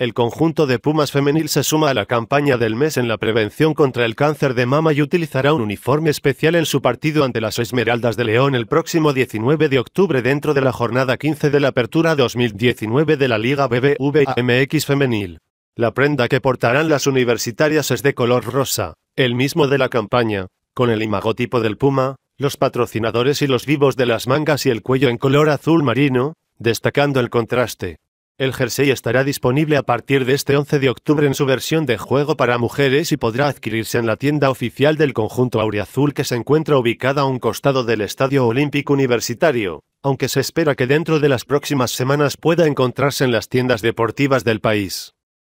El conjunto de Pumas Femenil se suma a la campaña del mes en la prevención contra el cáncer de mama y utilizará un uniforme especial en su partido ante las Esmeraldas de León el próximo 19 de octubre dentro de la jornada 15 de la Apertura 2019 de la Liga BBVA-MX Femenil. La prenda que portarán las universitarias es de color rosa, el mismo de la campaña, con el imagotipo del puma, los patrocinadores y los vivos de las mangas y el cuello en color azul marino, destacando el contraste. El jersey estará disponible a partir de este 11 de octubre en su versión de juego para mujeres y podrá adquirirse en la tienda oficial del conjunto auriazul que se encuentra ubicada a un costado del Estadio Olímpico Universitario, aunque se espera que dentro de las próximas semanas pueda encontrarse en las tiendas deportivas del país.